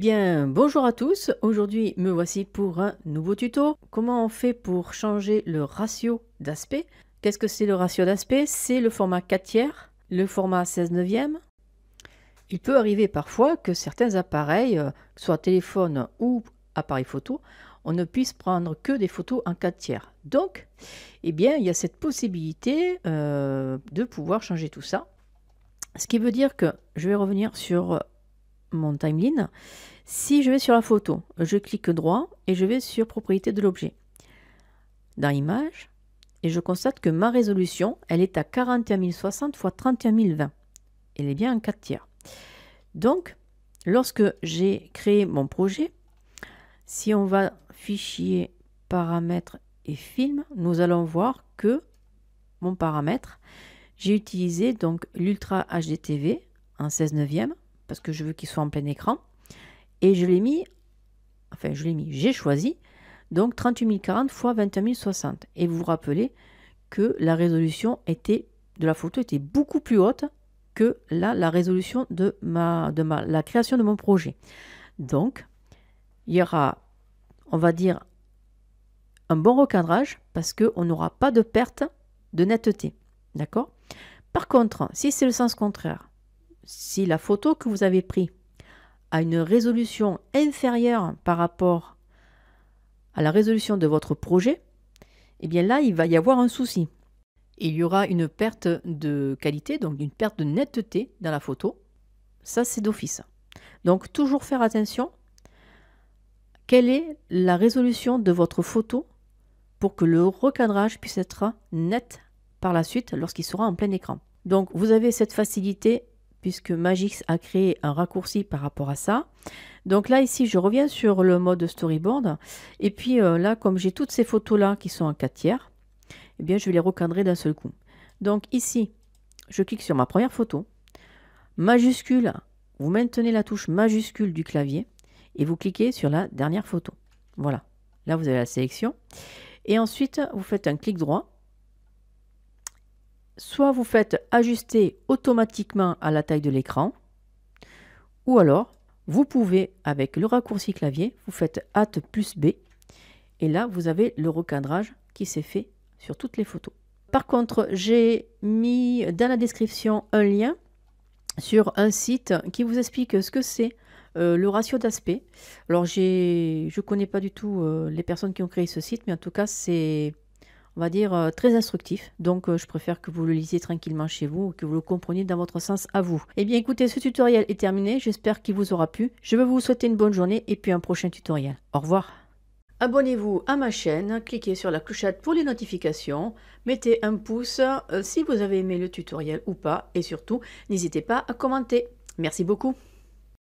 bien, bonjour à tous. Aujourd'hui, me voici pour un nouveau tuto. Comment on fait pour changer le ratio d'aspect Qu'est-ce que c'est le ratio d'aspect C'est le format 4 tiers, le format 16 neuvième. Il peut arriver parfois que certains appareils, euh, soit téléphone ou appareil photo, on ne puisse prendre que des photos en 4 tiers. Donc, eh bien, il y a cette possibilité euh, de pouvoir changer tout ça. Ce qui veut dire que je vais revenir sur euh, mon timeline. Si je vais sur la photo, je clique droit et je vais sur propriété de l'objet. Dans image et je constate que ma résolution, elle est à 41 060 x 31 020. Elle est bien en 4 tiers. Donc, lorsque j'ai créé mon projet, si on va fichier, paramètres et film, nous allons voir que mon paramètre, j'ai utilisé donc l'Ultra HDTV en 16 neuvième parce que je veux qu'il soit en plein écran. Et je l'ai mis, enfin je l'ai mis, j'ai choisi, donc 38040 x 060. Et vous vous rappelez que la résolution était, de la photo était beaucoup plus haute que là, la résolution de, ma, de ma, la création de mon projet. Donc, il y aura, on va dire, un bon recadrage parce qu'on n'aura pas de perte de netteté. D'accord Par contre, si c'est le sens contraire, si la photo que vous avez prise a une résolution inférieure par rapport à la résolution de votre projet, eh bien là, il va y avoir un souci. Il y aura une perte de qualité, donc une perte de netteté dans la photo. Ça, c'est d'office. Donc, toujours faire attention. Quelle est la résolution de votre photo pour que le recadrage puisse être net par la suite lorsqu'il sera en plein écran Donc, vous avez cette facilité puisque Magix a créé un raccourci par rapport à ça. Donc là, ici, je reviens sur le mode storyboard. Et puis euh, là, comme j'ai toutes ces photos-là qui sont en 4 tiers, eh bien, je vais les recadrer d'un seul coup. Donc ici, je clique sur ma première photo. Majuscule, vous maintenez la touche majuscule du clavier et vous cliquez sur la dernière photo. Voilà, là, vous avez la sélection. Et ensuite, vous faites un clic droit soit vous faites ajuster automatiquement à la taille de l'écran, ou alors vous pouvez, avec le raccourci clavier, vous faites A plus B, et là vous avez le recadrage qui s'est fait sur toutes les photos. Par contre, j'ai mis dans la description un lien sur un site qui vous explique ce que c'est euh, le ratio d'aspect. Alors, je ne connais pas du tout euh, les personnes qui ont créé ce site, mais en tout cas, c'est on va dire, euh, très instructif. Donc, euh, je préfère que vous le lisiez tranquillement chez vous ou que vous le compreniez dans votre sens à vous. Eh bien, écoutez, ce tutoriel est terminé. J'espère qu'il vous aura plu. Je veux vous souhaiter une bonne journée et puis un prochain tutoriel. Au revoir. Abonnez-vous à ma chaîne, cliquez sur la clochette pour les notifications, mettez un pouce euh, si vous avez aimé le tutoriel ou pas et surtout, n'hésitez pas à commenter. Merci beaucoup.